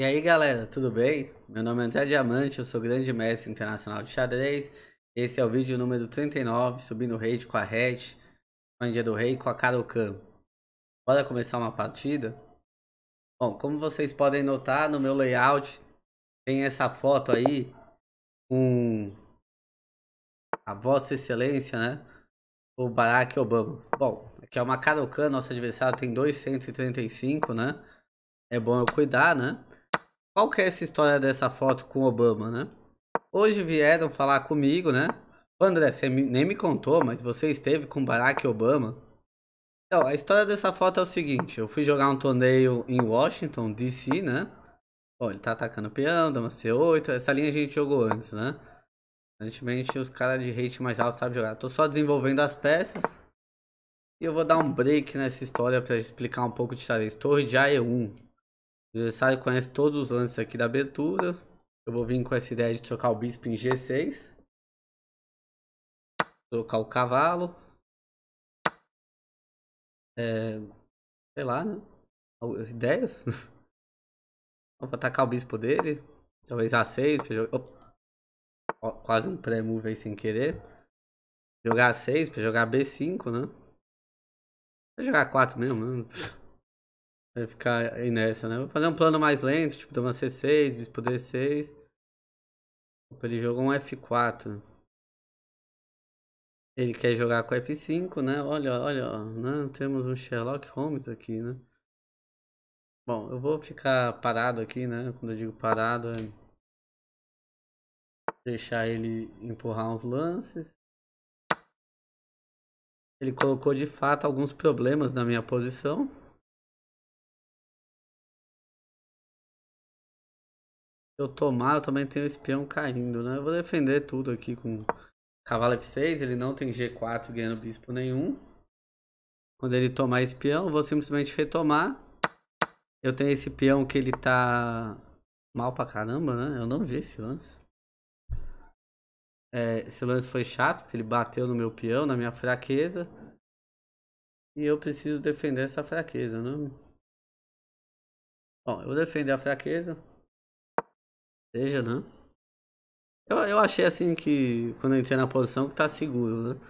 E aí galera, tudo bem? Meu nome é André Diamante, eu sou grande mestre internacional de xadrez. Esse é o vídeo número 39, subindo o raid com a Red, com a Índia do Rei com a Karokan. Bora começar uma partida? Bom, como vocês podem notar no meu layout, tem essa foto aí com a Vossa Excelência, né? O Barack Obama. Bom, aqui é uma Karokan, nosso adversário tem 235, né? É bom eu cuidar, né? Qual que é essa história dessa foto com Obama, né? Hoje vieram falar comigo, né? André, você nem me contou, mas você esteve com Barack Obama. Então, a história dessa foto é o seguinte: eu fui jogar um torneio em Washington, D.C., né? Ó, ele tá atacando peão, dama C8. Essa linha a gente jogou antes, né? Aparentemente os caras de rate mais alto sabem jogar. Tô só desenvolvendo as peças. E eu vou dar um break nessa história para explicar um pouco de história. Torre de AE1 sabe conhece todos os lances aqui da abertura. Eu vou vir com essa ideia de trocar o bispo em G6. Trocar o cavalo. É, sei lá, né? Ideias? Vou atacar o bispo dele. Talvez A6. Pra Oh, quase um pré-move aí sem querer. Jogar A6 pra jogar B5, né? Vou jogar 4 mesmo, né? vai é, ficar aí nessa, né? Vou fazer um plano mais lento, tipo, dama C6, bispo D6. Ele jogou um F4. Ele quer jogar com F5, né? Olha, olha, né? temos um Sherlock Holmes aqui, né? Bom, eu vou ficar parado aqui, né? Quando eu digo parado, é deixar ele empurrar uns lances. Ele colocou de fato alguns problemas na minha posição. eu tomar, eu também tenho espião caindo, né? Eu vou defender tudo aqui com cavalo F6. Ele não tem G4 ganhando bispo nenhum. Quando ele tomar espião, eu vou simplesmente retomar. Eu tenho esse peão que ele tá mal pra caramba, né? Eu não vi esse lance. É, esse lance foi chato, porque ele bateu no meu peão, na minha fraqueza. E eu preciso defender essa fraqueza, né? Bom, eu vou defender a fraqueza seja, né? Eu, eu achei assim que quando eu entrei na posição que tá seguro, né?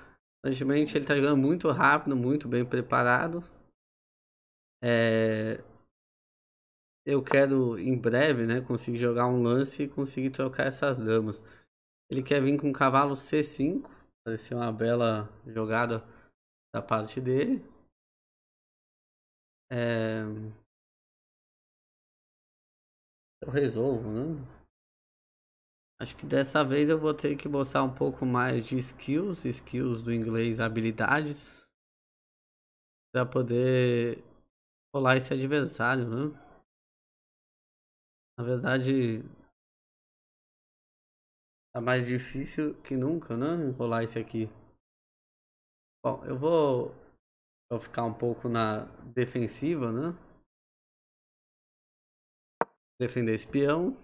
Aparentemente ele tá jogando muito rápido, muito bem preparado. É... Eu quero em breve, né, conseguir jogar um lance e conseguir trocar essas damas. Ele quer vir com cavalo C5. Pareceu uma bela jogada da parte dele. É... Eu resolvo, né? Acho que dessa vez eu vou ter que mostrar um pouco mais de skills, skills do inglês, habilidades, para poder rolar esse adversário, né? Na verdade, tá mais difícil que nunca, né? Rolar esse aqui. Bom, eu vou, vou ficar um pouco na defensiva, né? Defender espião.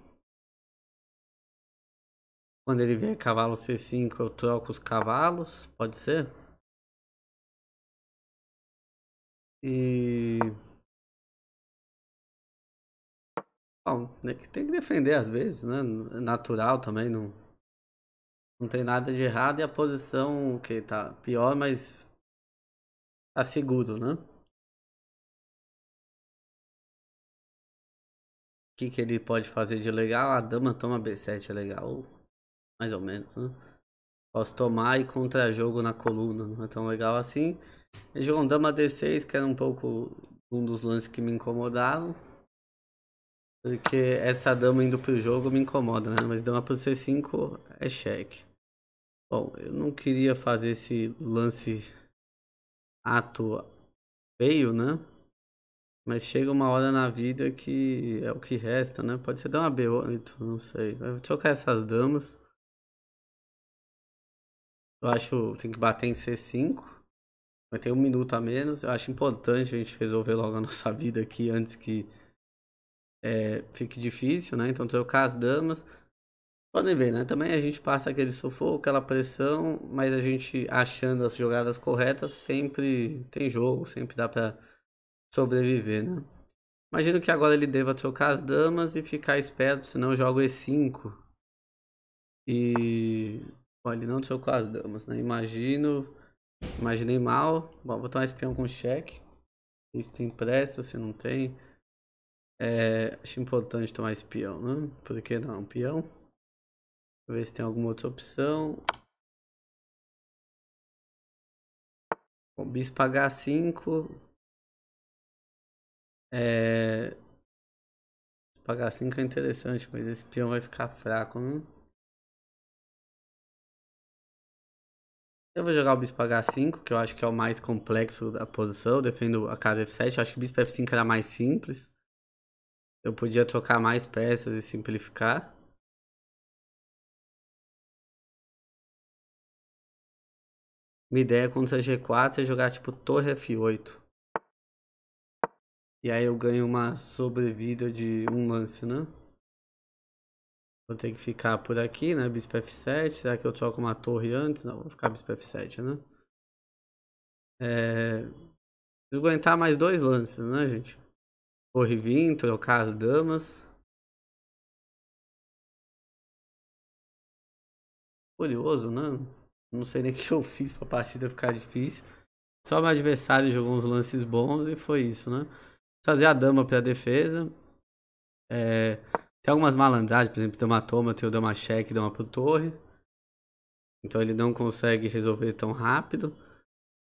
Quando ele vem cavalo C5, eu troco os cavalos, pode ser? E... Bom, é que tem que defender às vezes, né? É natural também, não... Não tem nada de errado e a posição, que tá pior, mas... Tá seguro, né? O que, que ele pode fazer de legal? A dama toma B7 é legal mais ou menos, né? Posso tomar e contra-jogo na coluna, não é tão legal assim. E jogou dama D6, que era um pouco um dos lances que me incomodavam. Porque essa dama indo pro jogo me incomoda, né? Mas dama pro C5 é cheque. Bom, eu não queria fazer esse lance ato feio, né? Mas chega uma hora na vida que é o que resta, né? Pode ser dama B8, não sei. Vou trocar essas damas. Eu acho tem que bater em C5. Vai ter um minuto a menos. Eu acho importante a gente resolver logo a nossa vida aqui antes que é, fique difícil, né? Então trocar as damas. Podem ver, né? Também a gente passa aquele sufoco, aquela pressão, mas a gente achando as jogadas corretas, sempre tem jogo, sempre dá pra sobreviver, né? Imagino que agora ele deva trocar as damas e ficar esperto, senão eu jogo E5. E Olha, não com as damas, né? Imagino. Imaginei mal. Bom, vou tomar espião com cheque. Se tem pressa, se não tem. É, acho importante tomar espião, né? Por que não? Peão. Deixa eu ver se tem alguma outra opção. Bom, bispo H5. É... Bispo H5 é interessante, mas esse peão vai ficar fraco, né? Eu vou jogar o bispo H5, que eu acho que é o mais complexo da posição. Eu defendo a casa F7. Eu acho que o bispo F5 era mais simples. Eu podia trocar mais peças e simplificar. Minha ideia contra G4 é, é jogar tipo torre F8. E aí eu ganho uma sobrevida de um lance, né? Vou ter que ficar por aqui, né? Bispo F7. Será que eu troco uma torre antes? Não, vou ficar Bispo F7, né? É... Preciso aguentar mais dois lances, né, gente? Torre vim, trocar é as damas. Curioso, né? Não sei nem o que eu fiz pra partida ficar difícil. Só meu adversário jogou uns lances bons e foi isso, né? Fazer a dama pra defesa. É... Tem algumas malandragens, por exemplo, Damatoma tem o Damashek e Damapo Torre. Então ele não consegue resolver tão rápido.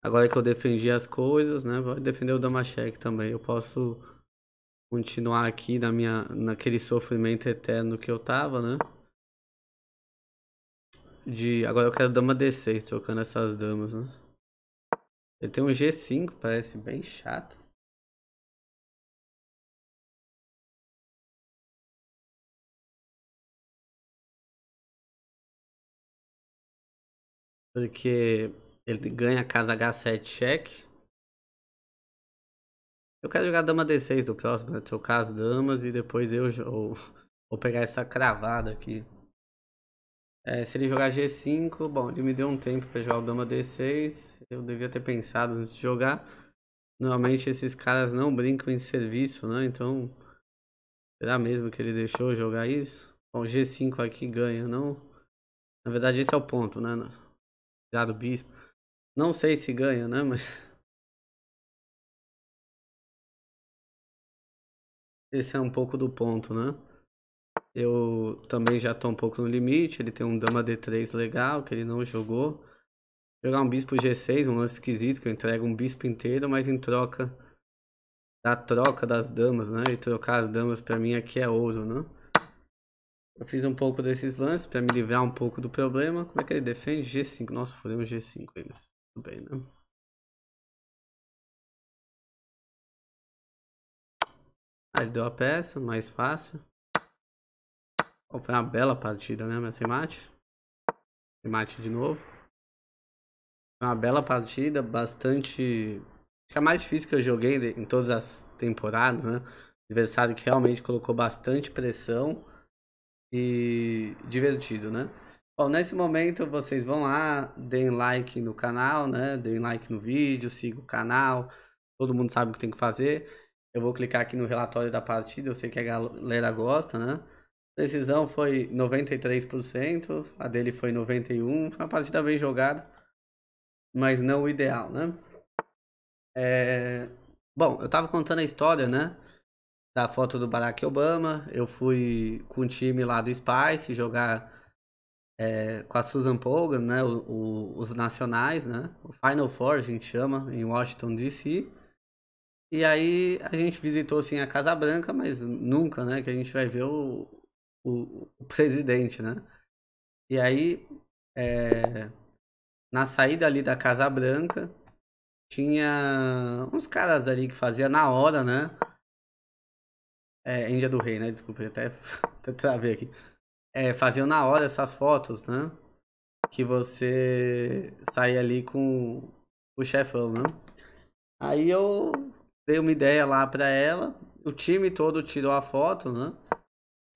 Agora que eu defendi as coisas, né? Vai defender o Damashek também. Eu posso continuar aqui na minha, naquele sofrimento eterno que eu tava, né? De, agora eu quero dama D6, trocando essas damas, né? Ele tem um G5, parece bem chato. Porque ele ganha casa H7 check Eu quero jogar dama D6 do próximo, né? Trocar as damas e depois eu Vou pegar essa cravada aqui. É, se ele jogar G5, bom, ele me deu um tempo pra jogar o dama D6. Eu devia ter pensado antes de jogar. Normalmente esses caras não brincam em serviço, né? Então, será mesmo que ele deixou jogar isso? Bom, G5 aqui ganha, não? Na verdade, esse é o ponto, né? do bispo. Não sei se ganha, né? Mas. Esse é um pouco do ponto, né? Eu também já tô um pouco no limite. Ele tem um dama D3 legal que ele não jogou. Jogar um bispo G6, um lance esquisito que eu entrego um bispo inteiro, mas em troca da troca das damas, né? E trocar as damas para mim aqui é ouro, né? Eu fiz um pouco desses lances para me livrar um pouco do problema. Como é que ele defende? G5. Nossa, foi um G5 aí, mas tudo bem, né? Ah, ele deu a peça, mais fácil. Oh, foi uma bela partida, né? Mas sem mate. Sem mate de novo. Foi uma bela partida, bastante... Acho é a mais difícil que eu joguei em todas as temporadas, né? Adversário que realmente colocou bastante pressão e divertido, né? Bom, nesse momento vocês vão lá, deem like no canal, né? Deem like no vídeo, sigam o canal, todo mundo sabe o que tem que fazer. Eu vou clicar aqui no relatório da partida, eu sei que a galera gosta, né? decisão foi 93%, a dele foi 91%, foi uma partida bem jogada, mas não o ideal, né? É... Bom, eu tava contando a história, né? da foto do Barack Obama. Eu fui com o time lá do Spice jogar é, com a Susan Pogan, né? O, o, os nacionais, né? O Final Four a gente chama em Washington D.C. E aí a gente visitou assim a Casa Branca, mas nunca, né? Que a gente vai ver o, o, o presidente, né? E aí é, na saída ali da Casa Branca tinha uns caras ali que fazia na hora, né? É, Índia do Rei, né? Desculpa, até, até travei aqui. É, faziam na hora essas fotos, né? Que você saía ali com o chefão, né? Aí eu dei uma ideia lá pra ela, o time todo tirou a foto, né?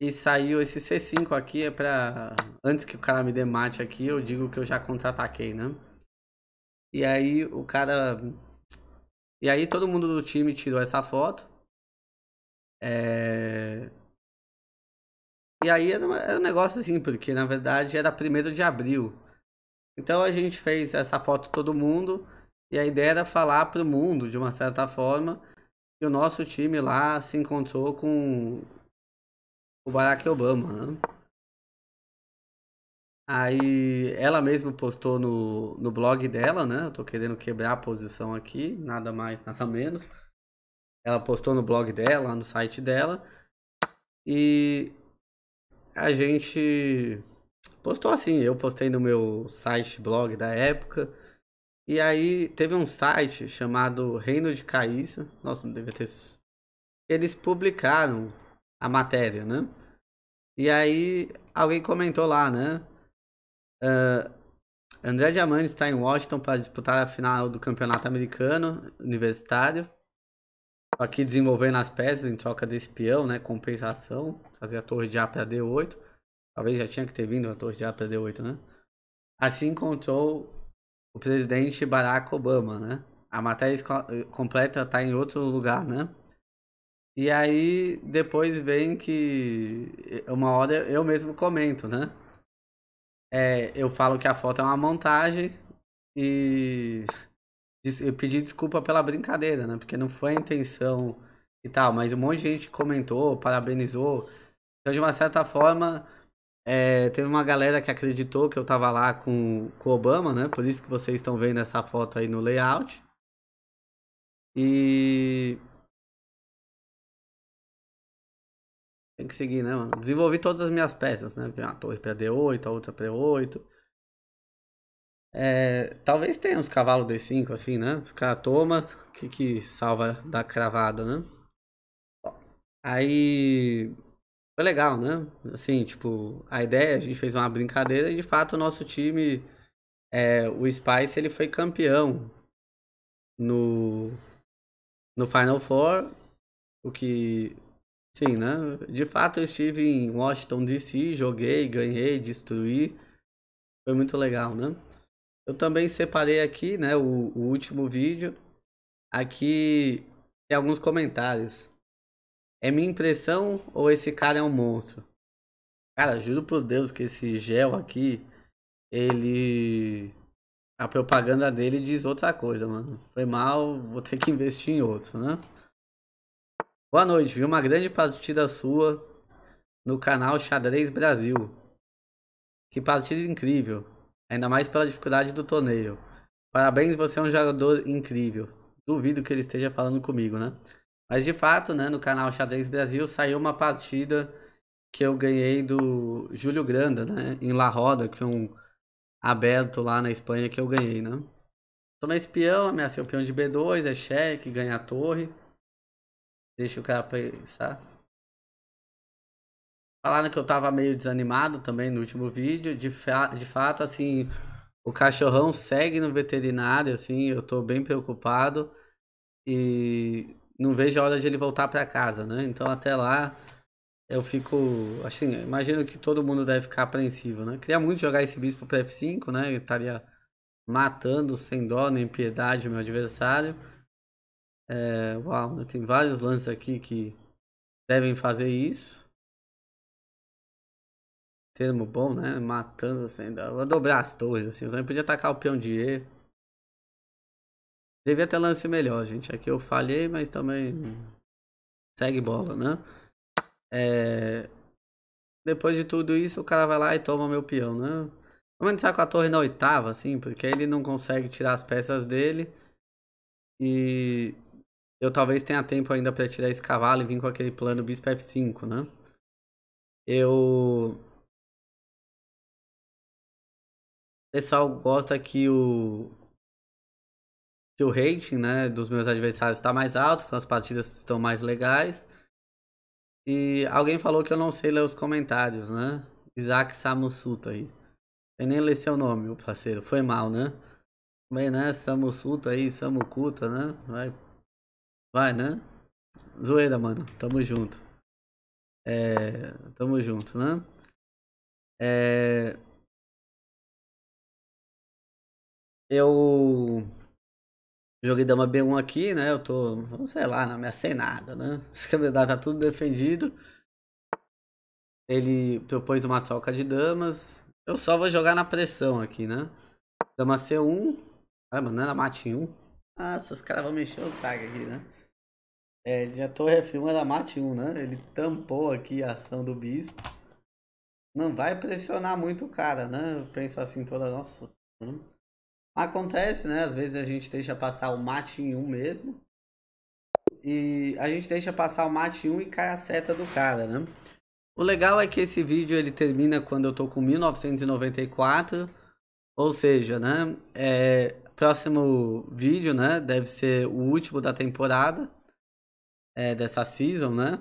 E saiu esse C5 aqui, é pra... Antes que o cara me dê mate aqui, eu digo que eu já contra-ataquei, né? E aí o cara... E aí todo mundo do time tirou essa foto. É... E aí era, uma, era, um negócio assim, porque na verdade era 1 de abril. Então a gente fez essa foto todo mundo e a ideia era falar para o mundo, de uma certa forma, que o nosso time lá se encontrou com o Barack Obama. Né? Aí ela mesma postou no, no blog dela, né? Eu tô querendo quebrar a posição aqui, nada mais, nada menos. Ela postou no blog dela, no site dela. E a gente postou assim, eu postei no meu site blog da época. E aí teve um site chamado Reino de Caíssa. Nossa, não devia ter. Eles publicaram a matéria, né? E aí alguém comentou lá, né? Uh, André Diamante está em Washington para disputar a final do Campeonato Americano Universitário. Aqui desenvolvendo as peças em troca desse peão, né? Compensação. Fazer a torre de A para D8. Talvez já tinha que ter vindo a torre de A para D8, né? Assim encontrou o presidente Barack Obama, né? A matéria eh, completa tá em outro lugar, né? E aí depois vem que eh, uma hora eu mesmo comento, né? É, eu falo que a foto é uma montagem e eu pedi desculpa pela brincadeira, né? Porque não foi a intenção e tal, mas um monte de gente comentou, parabenizou. Então, de uma certa forma, é, teve uma galera que acreditou que eu tava lá com o Obama, né? Por isso que vocês estão vendo essa foto aí no layout. E. Tem que seguir, né, mano? Desenvolvi todas as minhas peças, né? Tem uma ah, torre pra D8, a outra pra E8. É, talvez tenha uns cavalos D5 assim, né? Os caras tomam, o que, que salva da cravada, né? Aí foi legal, né? Assim, tipo, a ideia, a gente fez uma brincadeira e de fato o nosso time, é, o Spice, ele foi campeão no, no Final Four, o que, sim, né? De fato eu estive em Washington DC, joguei, ganhei, destruí, foi muito legal, né? Eu também separei aqui, né, o, o último vídeo. Aqui tem alguns comentários. É minha impressão ou esse cara é um monstro? Cara, juro por Deus que esse gel aqui, ele. A propaganda dele diz outra coisa, mano. Foi mal, vou ter que investir em outro, né? Boa noite, viu uma grande partida sua no canal Xadrez Brasil. Que partida incrível ainda mais pela dificuldade do torneio. Parabéns, você é um jogador incrível. Duvido que ele esteja falando comigo, né? Mas de fato, né, no canal Xadrez Brasil saiu uma partida que eu ganhei do Júlio Granda, né, em La Roda, que é um aberto lá na Espanha que eu ganhei, né? Tomei espião, ameacei é o peão de B2, é cheque, ganha a torre. Deixa o cara pensar. Falaram que eu tava meio desanimado também no último vídeo. De, fa de fato, assim, o cachorrão segue no veterinário, assim, eu tô bem preocupado e não vejo a hora de ele voltar para casa, né? Então até lá eu fico, assim, imagino que todo mundo deve ficar apreensivo, né? Queria muito jogar esse bispo para F5, né? Eu estaria matando sem dó nem piedade o meu adversário. É, uau, né? tem vários lances aqui que devem fazer isso termo bom, né? Matando, assim, vou dobrar as torres, assim. Eu podia atacar o peão de E. Devia ter lance melhor, gente. Aqui eu falhei, mas também segue bola, né? É... Depois de tudo isso, o cara vai lá e toma meu peão, né? Vamos iniciar com a torre na oitava, assim, porque ele não consegue tirar as peças dele. E eu talvez tenha tempo ainda para tirar esse cavalo e vir com aquele plano bispo F5, né? Eu pessoal gosta que o que o rating, né, dos meus adversários está mais alto, então as partidas estão mais legais. E alguém falou que eu não sei ler os comentários, né? Isaac Samusuta aí. Eu nem ler seu nome, o parceiro. Foi mal, né? Bem, né? Samusuta aí, Samukuta né? Vai. Vai, né? Zoeira, mano. Tamo junto. É... Tamo junto, né? É... eu joguei dama B1 aqui, né? Eu tô, sei lá, na minha sem nada, né? Esse campeonato é tá tudo defendido. Ele propôs uma troca de damas. Eu só vou jogar na pressão aqui, né? Dama C1. Caramba, ah, não era mate 1. Nossa, os caras vão mexer o saco aqui, né? É, já tô refilmando a mate 1, né? Ele tampou aqui a ação do bispo. Não vai pressionar muito o cara, né? Eu penso assim toda... Nossa, né? Acontece, né? Às vezes a gente deixa passar o mate em um mesmo. E a gente deixa passar o mate em um e cai a seta do cara, né? O legal é que esse vídeo ele termina quando eu tô com 1994. Ou seja, né? É, próximo vídeo, né? Deve ser o último da temporada. É, dessa season, né?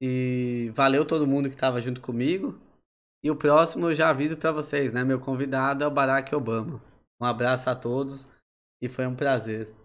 E valeu todo mundo que tava junto comigo. E o próximo eu já aviso para vocês, né? Meu convidado é o Barack Obama. Um abraço a todos e foi um prazer.